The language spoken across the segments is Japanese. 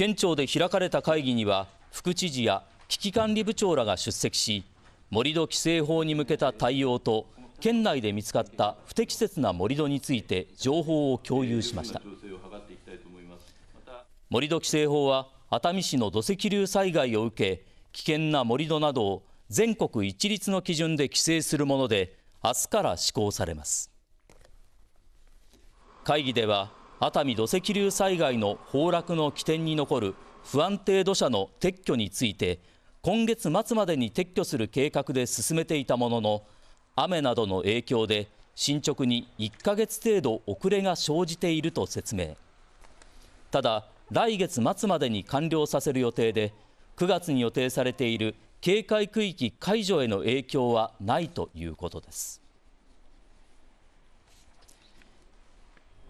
県庁で開かれた会議には副知事や危機管理部長らが出席し盛り土規制法に向けた対応と県内で見つかった不適切な盛り土について情報を共有しました盛り土規制法は熱海市の土石流災害を受け危険な盛り土などを全国一律の基準で規制するもので明日から施行されます会議では熱海土石流災害の崩落の起点に残る不安定土砂の撤去について今月末までに撤去する計画で進めていたものの雨などの影響で進捗に1ヶ月程度遅れが生じていると説明ただ来月末までに完了させる予定で9月に予定されている警戒区域解除への影響はないということです。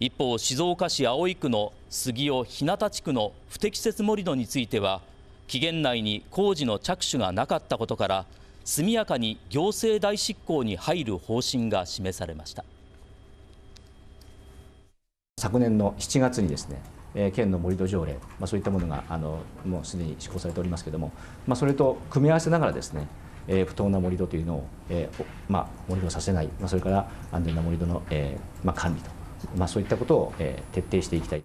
一方静岡市葵区の杉尾日向地区の不適切盛り土については期限内に工事の着手がなかったことから速やかに行政代執行に入る方針が示されました昨年の7月にですね県の盛土条例、まあ、そういったものがあのもうすでに施行されておりますけれども、まあ、それと組み合わせながらですね、えー、不当な盛土というのを、えーまあ、盛土させない、まあ、それから安全な盛土の、えーまあ、管理とまあ、そういったことを徹底していきたい。